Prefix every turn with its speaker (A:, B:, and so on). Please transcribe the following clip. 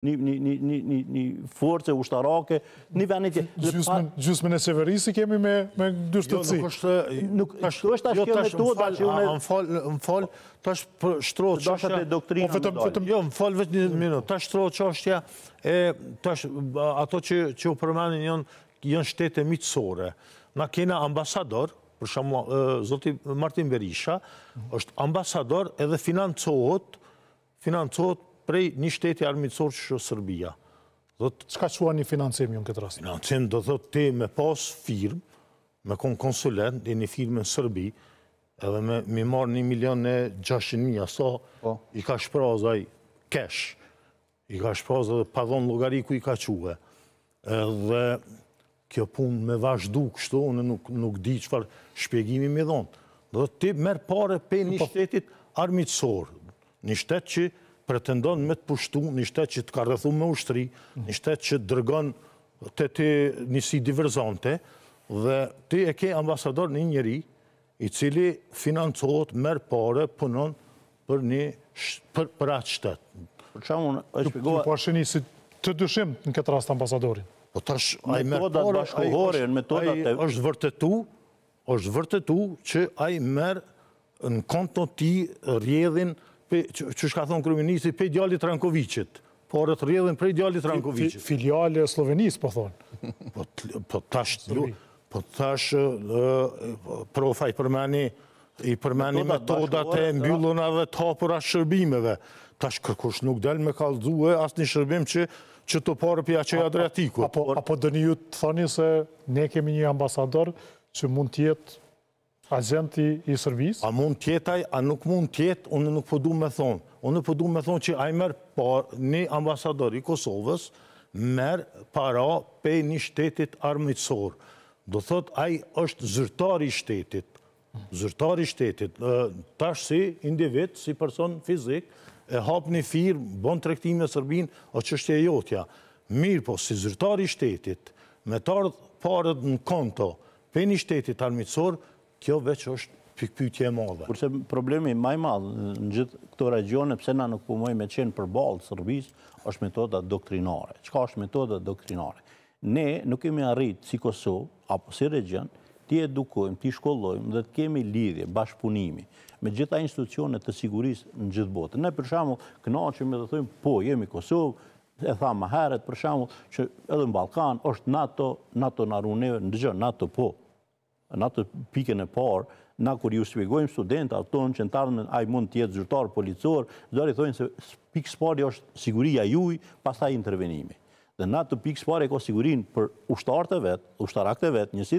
A: një forcë ushtarake, një
B: Gjusmën e... severisi kemi me dyshtë të cikë. Nuk është të ashtë jo, kjo në të të të... Në falë, më falë, të për shtrojë që e doktrinë po, në Jo, më falë vetë një minutë, të ashtë shtrojë që është, ja, ato që u përmenin jonë, jonë shtetë e mitësore. Na kena ambasador, për shumë, zoti Martin Berisha, është ambasador edhe financohet, financohet prej një shteti armitsor që shosë Sërbia. Do të qua një financim një jo në këtë rast? Në do të te me pas firmë, me konë konsulent, e një firmë në Sërbi, edhe me mi marë një milion e 600.000, aso po. i ka shprazaj kesh, i ka shprazaj dhe padhon logariku i ka quhe. Dhe kjo pun me vazhdu kështu, unë nuk di që farë shpjegimi me dhonë. Dhe ti merë pare pe një po. shtetit armitsor, një shtet që pretendon me të pushtu një shtetë që të ka rëthu me ushtri, një shtetë që dërgon të ti njësi diverzante, dhe ti e ke ambasador një njëri, i cili financot, merë pare, punon për një për atë shtetë. Për që amun e shpigua... Të përshë një si të dushim në këtë rast ambasadorin. Po të është a i merë pare, a i është vërtetu, është vërtetu që a i merë në konto ti rjedhin që shka thonë kryministri, pe djallit Trankovicit, por e të rjedhen prej djallit Trankovicit. Filiale Slovenis, po thonë. Po tash, po tash, po profa i përmeni, i përmeni metodat e mbyllon edhe tapur shërbimeve. Tash kërkush nuk del me kalzue as një shërbim që që të parë pja që e adriatikut. Apo dëni ju të thani se ne kemi një ambasador që mund tjetë agenti i sërbis? A mund tjetaj, a nuk mund tjetë, unë nuk përdu po me thonë. Unë nuk përdu po me thonë që merë par një ambasador i Kosovës, merë para pe një shtetit armitsor. Do thot, aj është zyrtari shtetit. Zyrtari shtetit. Tash si individ, si person fizik, e hap një firë, bon në sërbin, o që është e jotja. Mirë po, si zyrtari shtetit, me ardhë parët në konto,
A: pe një shtetit armitsor, kjo veç është pikpytje e madhe. Kurse problemi maj madhe në gjithë këto regione, pse na nuk përmoj me qenë për balë sërbis, është metoda doktrinare. Qka është metoda doktrinare? Ne nuk kemi arritë si Kosovë, apo si region, ti edukojmë, ti shkollojmë dhe të kemi lidhje, bashkëpunimi me gjitha institucionet të sigurisë në gjithë botë. Ne përshamu këna që me dhe thujmë, po, jemi Kosovë, e tha më heret, përshamu që edhe në Balkan, është NATO, NATO në arunive, në gjë, NATO po, në atë pikën e parë, na kur ju shpjegojmë studenta, ato që në tarën e ajë mund tjetë zyrtar, policor, dore i thojnë se pikës parë është siguria juj, pasaj intervenimi. Dhe na të pikës parë e ko sigurin për ushtarët e vetë, ushtarak të vetë, njësit.